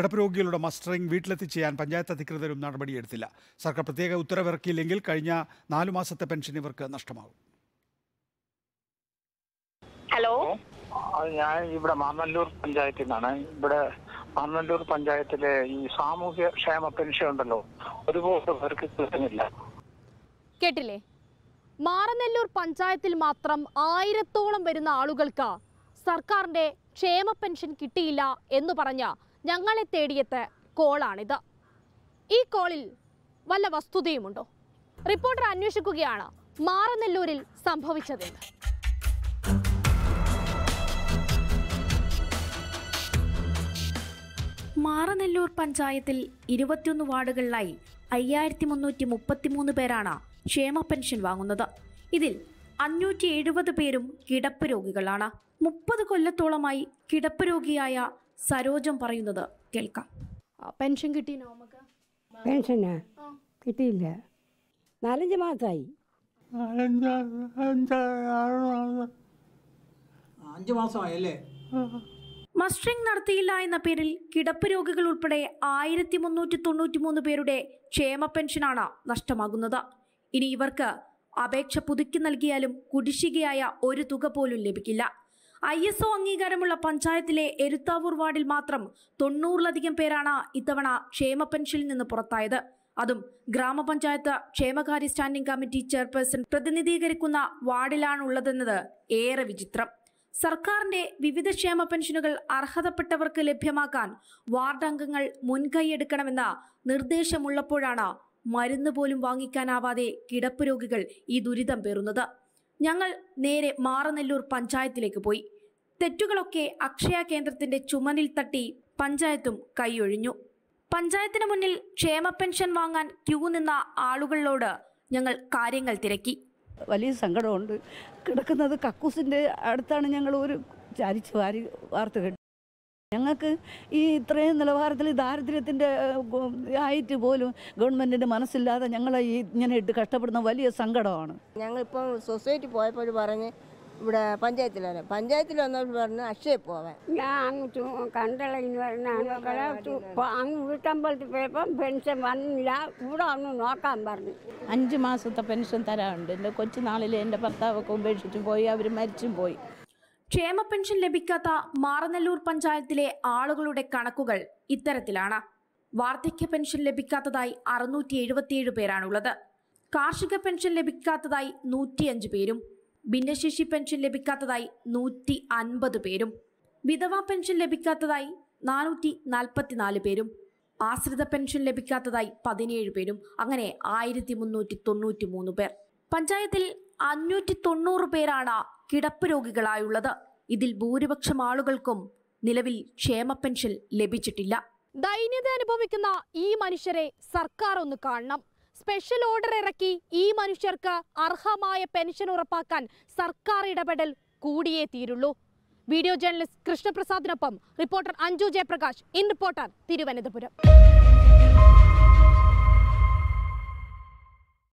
കിടപ്പ് രോഗികളുടെ മസ്റ്ററിംഗ് ചെയ്യാൻ പഞ്ചായത്ത് അധികൃതരും നടപടിയെടുത്തില്ല സർക്കാർ പ്രത്യേക ഉത്തരവിറക്കിയില്ലെങ്കിൽ കഴിഞ്ഞ നാലു മാസത്തെ പെൻഷൻ ഇവർക്ക് നഷ്ടമാകും ഹലോ ഞാൻ ഇവിടെ മാമല്ലൂർ പഞ്ചായത്തിൽ നിന്നാണ് ഇവിടെ മാമല്ലൂർ പഞ്ചായത്തിലെ ഈ സാമൂഹ്യ ക്ഷേമ പെൻഷൻ ഉണ്ടല്ലോ ഒരുപോലെ പേർക്ക് കിട്ടുന്നില്ല കേട്ടില്ലേ മാറനെല്ലൂർ പഞ്ചായത്തിൽ മാത്രം ആയിരത്തോളം വരുന്ന ആളുകൾക്ക് സർക്കാരിന്റെ ക്ഷേമ പെൻഷൻ കിട്ടിയില്ല എന്ന് പറഞ്ഞ ഞങ്ങളെ തേടിയെത്ത കോളാണിത് ഈ കോളിൽ വല്ല വസ്തുതയുമുണ്ടോ റിപ്പോർട്ടർ അന്വേഷിക്കുകയാണ് മാറനെല്ലൂരിൽ സംഭവിച്ചതെന്ന് മാറനെല്ലൂർ പഞ്ചായത്തിൽ ഇരുപത്തിയൊന്ന് വാർഡുകളിലായി അയ്യായിരത്തി മുന്നൂറ്റി മുപ്പത്തിമൂന്ന് പേരാണ് ക്ഷേമ പെൻഷൻ വാങ്ങുന്നത് ഇതിൽ അഞ്ഞൂറ്റി എഴുപത് പേരും കിടപ്പ് രോഗികളാണ് മുപ്പത് കൊല്ലത്തോളമായി കിടപ്പ് രോഗിയായ സരോജം പറയുന്നത് കേൾക്കാം പെൻഷൻ കിട്ടിയോ നമുക്ക് പെൻഷനാ കിട്ടിയില്ല നാലഞ്ച് മാസമായി അഞ്ച് മസ്റ്ററിംഗ് നടത്തിയില്ല എന്ന പേരിൽ കിടപ്പ് രോഗികൾ ഉൾപ്പെടെ ആയിരത്തി മുന്നൂറ്റി തൊണ്ണൂറ്റി മൂന്ന് പേരുടെ ക്ഷേമ പെൻഷനാണ് നഷ്ടമാകുന്നത് ഇനി ഇവർക്ക് അപേക്ഷ പുതുക്കി നൽകിയാലും കുടിശ്ശികയായ ഒരു തുക പോലും ലഭിക്കില്ല ഐ എസ് ഒ അംഗീകാരമുള്ള പഞ്ചായത്തിലെ എരുത്താവൂർ വാർഡിൽ മാത്രം തൊണ്ണൂറിലധികം പേരാണ് ഇത്തവണ ക്ഷേമ പെൻഷനിൽ നിന്ന് പുറത്തായത് അതും ഗ്രാമപഞ്ചായത്ത് ക്ഷേമകാര്യ സ്റ്റാൻഡിംഗ് കമ്മിറ്റി ചെയർപേഴ്സൺ പ്രതിനിധീകരിക്കുന്ന വാർഡിലാണുള്ളതെന്നത് ഏറെ വിചിത്രം സർക്കാരിന്റെ വിവിധ ക്ഷേമ പെൻഷനുകൾ അർഹതപ്പെട്ടവർക്ക് ലഭ്യമാക്കാൻ വാർഡ് അംഗങ്ങൾ മുൻകൈയെടുക്കണമെന്ന നിർദ്ദേശമുള്ളപ്പോഴാണ് മരുന്ന് പോലും വാങ്ങിക്കാനാവാതെ കിടപ്പ് രോഗികൾ ഈ ദുരിതം പേറുന്നത് ഞങ്ങൾ നേരെ മാറനെല്ലൂർ പഞ്ചായത്തിലേക്ക് പോയി തെറ്റുകളൊക്കെ അക്ഷയ കേന്ദ്രത്തിന്റെ ചുമനിൽ തട്ടി പഞ്ചായത്തും കൈയൊഴിഞ്ഞു പഞ്ചായത്തിന് മുന്നിൽ ക്ഷേമ പെൻഷൻ വാങ്ങാൻ ക്യൂ നിന്ന ആളുകളോട് ഞങ്ങൾ കാര്യങ്ങൾ തിരക്കി വലിയ സങ്കടമുണ്ട് കിടക്കുന്നത് കക്കൂസിൻ്റെ അടുത്താണ് ഞങ്ങൾ ഒരു ചാരിച്ചു വാരി വാർത്ത ഞങ്ങൾക്ക് ഈ ഇത്രയും നിലവാരത്തിൽ ദാരിദ്ര്യത്തിൻ്റെ ആയിട്ട് പോലും ഗവൺമെൻറ്റിൻ്റെ മനസ്സില്ലാതെ ഞങ്ങളെ ഈ ഇങ്ങനെ ഇട്ട് കഷ്ടപ്പെടുന്ന വലിയ സങ്കടമാണ് ഞങ്ങളിപ്പോൾ സൊസൈറ്റി പോയപ്പോൾ പറഞ്ഞ് ഇവിടെ പഞ്ചായത്തിൽ വരാം പഞ്ചായത്തിൽ വന്നവർ പറഞ്ഞു അക്ഷയ പോവാൻ ഞാൻ കണ്ടളയിന്ന് വരുന്ന അങ്ങ് വീട്ടമ്പലത്തിൽ പെൻഷൻ വന്നില്ല കൂടെ നോക്കാൻ പറഞ്ഞു അഞ്ച് മാസത്തെ പെൻഷൻ തരാറുണ്ട് എൻ്റെ കൊച്ചുനാളിൽ എൻ്റെ ഭർത്താവൊക്കെ ഉപേക്ഷിച്ചും പോയി അവർ മരിച്ചും പോയി ക്ഷേമ പെൻഷൻ ലഭിക്കാത്ത മാറനല്ലൂർ പഞ്ചായത്തിലെ ആളുകളുടെ കണക്കുകൾ ഇത്തരത്തിലാണ് വാർദ്ധക്യ പെൻഷൻ ലഭിക്കാത്തതായി അറുന്നൂറ്റി എഴുപത്തിയേഴ് പേരാണുള്ളത് കാർഷിക പെൻഷൻ ലഭിക്കാത്തതായി നൂറ്റിയഞ്ച് പേരും ഭിന്നശേഷി പെൻഷൻ ലഭിക്കാത്തതായി നൂറ്റി അൻപത് പേരും വിധവ പെൻഷൻ ലഭിക്കാത്തതായി നാനൂറ്റി നാൽപ്പത്തിനാല് പേരും ആശ്രിത പെൻഷൻ ലഭിക്കാത്തതായി പതിനേഴ് പേരും അങ്ങനെ ആയിരത്തി മുന്നൂറ്റി തൊണ്ണൂറ്റി മൂന്ന് പേർ പഞ്ചായത്തിൽ അഞ്ഞൂറ്റി തൊണ്ണൂറ് പേരാണ് കിടപ്പ് രോഗികളായുള്ളത് ഇതിൽ ഭൂരിപക്ഷം ആളുകൾക്കും നിലവിൽ ക്ഷേമ പെൻഷൻ ലഭിച്ചിട്ടില്ല ദൈന്യത അനുഭവിക്കുന്ന ഈ മനുഷ്യരെ സർക്കാർ ഒന്ന് കാണണം സ്പെഷ്യൽ ഓർഡർ ഇറക്കി ഈ മനുഷ്യർക്ക് അർഹമായ പെൻഷൻ ഉറപ്പാക്കാൻ സർക്കാർ ഇടപെടൽ കൂടിയേ തീരുള്ളൂ വീഡിയോ ജേർണലിസ്റ്റ് കൃഷ്ണപ്രസാദിനൊപ്പം reporter Anju Jayaprakash in reporter Thiruvananthapuram